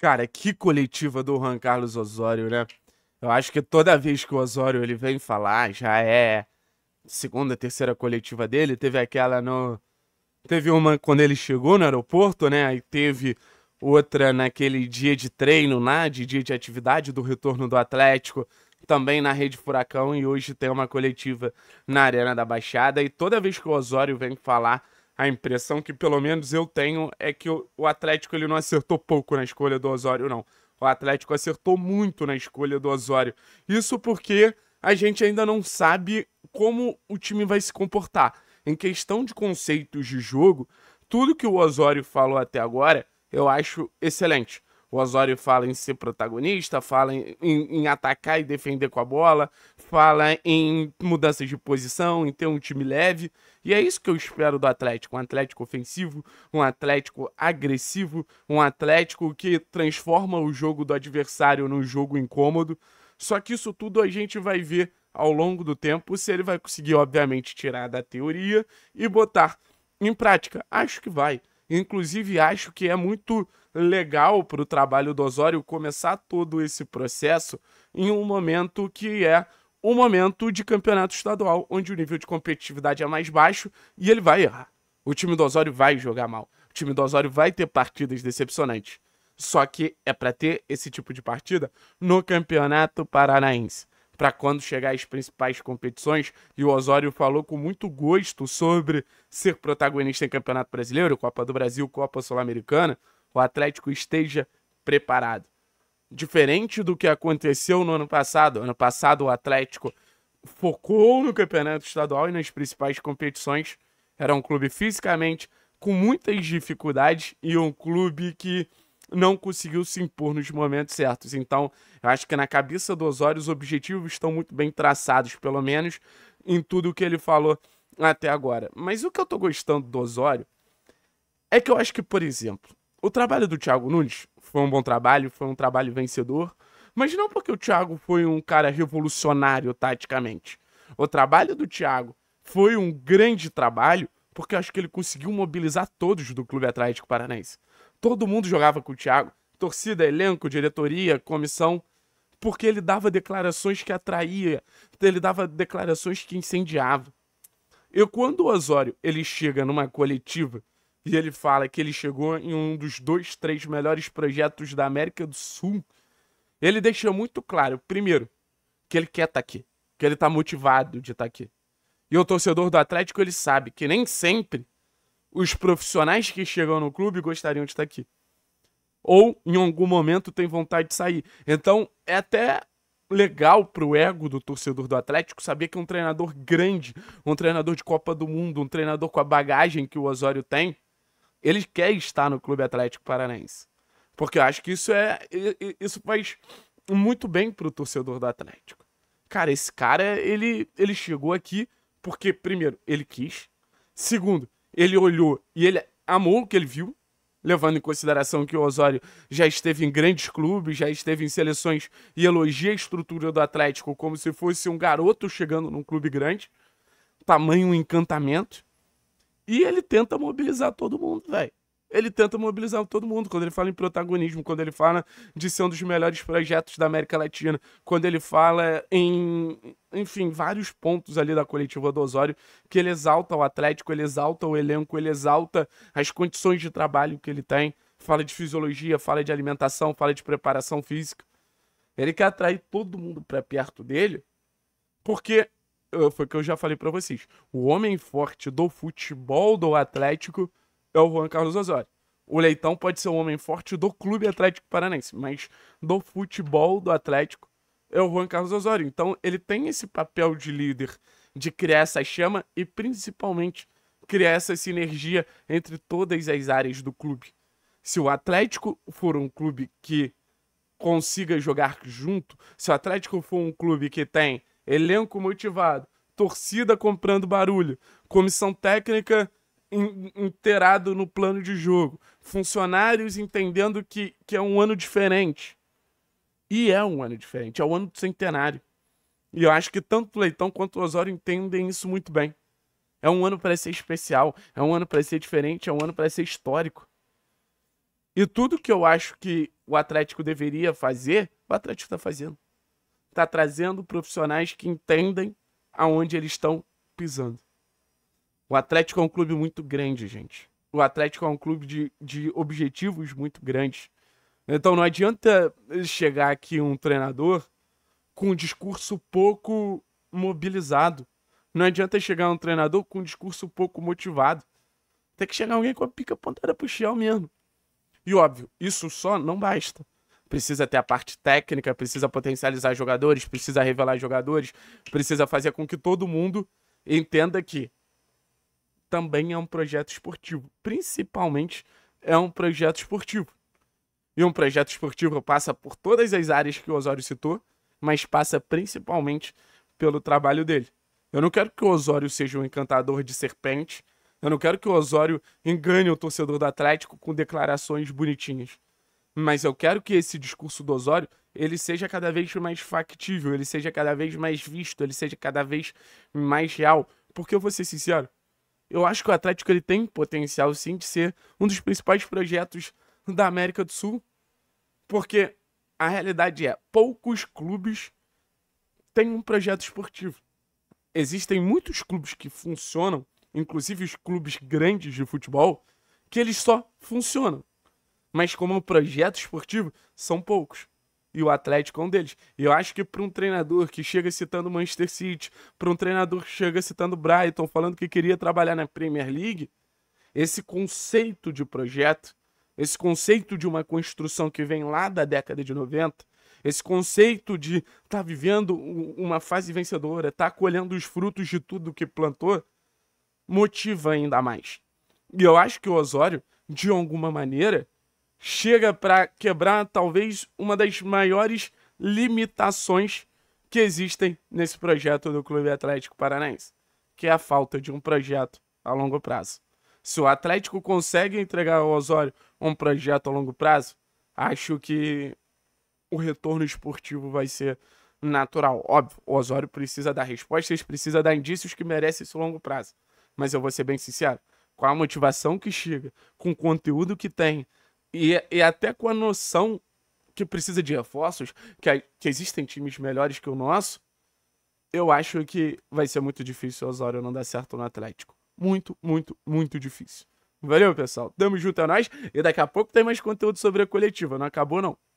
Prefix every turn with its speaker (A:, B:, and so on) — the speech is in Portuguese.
A: Cara, que coletiva do Juan Carlos Osório, né? Eu acho que toda vez que o Osório ele vem falar, já é segunda, terceira coletiva dele, teve aquela no teve uma quando ele chegou no aeroporto, né? Aí teve outra naquele dia de treino lá, de dia de atividade do retorno do Atlético, também na Rede Furacão e hoje tem uma coletiva na Arena da Baixada e toda vez que o Osório vem falar a impressão que pelo menos eu tenho é que o Atlético ele não acertou pouco na escolha do Osório, não. O Atlético acertou muito na escolha do Osório. Isso porque a gente ainda não sabe como o time vai se comportar. Em questão de conceitos de jogo, tudo que o Osório falou até agora eu acho excelente. O Osório fala em ser protagonista, fala em, em, em, atacar e defender com a bola, fala em mudanças de posição, em ter um time leve. E é isso que eu espero do Atlético: um Atlético ofensivo, um Atlético agressivo, um Atlético que transforma o jogo do adversário num jogo incômodo. Só que isso tudo a gente vai ver ao longo do tempo se ele vai conseguir, obviamente, tirar da teoria e botar em prática. Acho que vai. Inclusive, acho que é muito legal para o trabalho do Osório começar todo esse processo em um momento que é o um momento de campeonato estadual, onde o nível de competitividade é mais baixo e ele vai errar. O time do Osório vai jogar mal. O time do Osório vai ter partidas decepcionantes. Só que é para ter esse tipo de partida no Campeonato Paranaense para quando chegar as principais competições. E o Osório falou com muito gosto sobre ser protagonista em Campeonato Brasileiro, Copa do Brasil, Copa Sul-Americana. O Atlético esteja preparado. Diferente do que aconteceu no ano passado. Ano passado o Atlético focou no campeonato estadual e nas principais competições. Era um clube fisicamente com muitas dificuldades e um clube que não conseguiu se impor nos momentos certos. Então, eu acho que na cabeça do Osório os objetivos estão muito bem traçados, pelo menos em tudo o que ele falou até agora. Mas o que eu tô gostando do Osório é que eu acho que, por exemplo, o trabalho do Thiago Nunes foi um bom trabalho, foi um trabalho vencedor, mas não porque o Thiago foi um cara revolucionário taticamente. O trabalho do Thiago foi um grande trabalho, porque eu acho que ele conseguiu mobilizar todos do Clube Atlético Paranaense. Todo mundo jogava com o Thiago, torcida, elenco, diretoria, comissão, porque ele dava declarações que atraía, ele dava declarações que incendiava. E quando o Osório ele chega numa coletiva e ele fala que ele chegou em um dos dois, três melhores projetos da América do Sul, ele deixa muito claro, primeiro, que ele quer estar tá aqui, que ele está motivado de estar tá aqui. E o torcedor do Atlético, ele sabe que nem sempre os profissionais que chegam no clube gostariam de estar aqui. Ou em algum momento tem vontade de sair. Então, é até legal pro ego do torcedor do Atlético saber que um treinador grande, um treinador de Copa do Mundo, um treinador com a bagagem que o Osório tem, ele quer estar no Clube Atlético Paranaense. Porque eu acho que isso é isso faz muito bem pro torcedor do Atlético. Cara, esse cara, ele ele chegou aqui porque, primeiro, ele quis. Segundo, ele olhou e ele amou o que ele viu, levando em consideração que o Osório já esteve em grandes clubes, já esteve em seleções e elogia a estrutura do Atlético como se fosse um garoto chegando num clube grande. Tamanho encantamento. E ele tenta mobilizar todo mundo, velho ele tenta mobilizar todo mundo. Quando ele fala em protagonismo, quando ele fala de ser um dos melhores projetos da América Latina, quando ele fala em, enfim, vários pontos ali da coletiva do Osório, que ele exalta o Atlético, ele exalta o elenco, ele exalta as condições de trabalho que ele tem. Fala de fisiologia, fala de alimentação, fala de preparação física. Ele quer atrair todo mundo para perto dele, porque eh, foi o que eu já falei para vocês. O homem forte do futebol do Atlético é o Juan Carlos Osório. O Leitão pode ser o um homem forte do clube Atlético Paranense, mas do futebol do Atlético é o Juan Carlos Osório. Então ele tem esse papel de líder, de criar essa chama e principalmente criar essa sinergia entre todas as áreas do clube. Se o Atlético for um clube que consiga jogar junto, se o Atlético for um clube que tem elenco motivado, torcida comprando barulho, comissão técnica inteirado no plano de jogo. Funcionários entendendo que, que é um ano diferente. E é um ano diferente, é o ano do centenário. E eu acho que tanto o Leitão quanto o Osório entendem isso muito bem. É um ano para ser especial, é um ano para ser diferente, é um ano para ser histórico. E tudo que eu acho que o Atlético deveria fazer, o Atlético está fazendo. Está trazendo profissionais que entendem aonde eles estão pisando. O Atlético é um clube muito grande, gente. O Atlético é um clube de, de objetivos muito grandes. Então não adianta chegar aqui um treinador com um discurso pouco mobilizado. Não adianta chegar um treinador com um discurso pouco motivado. Tem que chegar alguém com a pica apontada pro chão mesmo. E óbvio, isso só não basta. Precisa ter a parte técnica, precisa potencializar jogadores, precisa revelar jogadores, precisa fazer com que todo mundo entenda que também é um projeto esportivo. Principalmente é um projeto esportivo. E um projeto esportivo passa por todas as áreas que o Osório citou, mas passa principalmente pelo trabalho dele. Eu não quero que o Osório seja um encantador de serpente. Eu não quero que o Osório engane o torcedor do Atlético com declarações bonitinhas. Mas eu quero que esse discurso do Osório ele seja cada vez mais factível, ele seja cada vez mais visto, ele seja cada vez mais real. Porque eu vou ser sincero, eu acho que o Atlético ele tem potencial sim de ser um dos principais projetos da América do Sul, porque a realidade é, poucos clubes têm um projeto esportivo. Existem muitos clubes que funcionam, inclusive os clubes grandes de futebol, que eles só funcionam. Mas como um projeto esportivo, são poucos e o Atlético é um deles. E eu acho que para um treinador que chega citando Manchester City, para um treinador que chega citando Brighton, falando que queria trabalhar na Premier League, esse conceito de projeto, esse conceito de uma construção que vem lá da década de 90, esse conceito de estar tá vivendo uma fase vencedora, estar tá colhendo os frutos de tudo que plantou, motiva ainda mais. E eu acho que o Osório, de alguma maneira, chega para quebrar talvez uma das maiores limitações que existem nesse projeto do Clube Atlético Paranaense, que é a falta de um projeto a longo prazo. Se o Atlético consegue entregar ao Osório um projeto a longo prazo, acho que o retorno esportivo vai ser natural. Óbvio, o Osório precisa dar respostas, precisa dar indícios que merece esse longo prazo. Mas eu vou ser bem sincero, com a motivação que chega, com o conteúdo que tem, e, e até com a noção que precisa de reforços, que, que existem times melhores que o nosso, eu acho que vai ser muito difícil o Osório não dar certo no Atlético. Muito, muito, muito difícil. Valeu, pessoal. Tamo junto a é nós. E daqui a pouco tem mais conteúdo sobre a coletiva. Não acabou, não.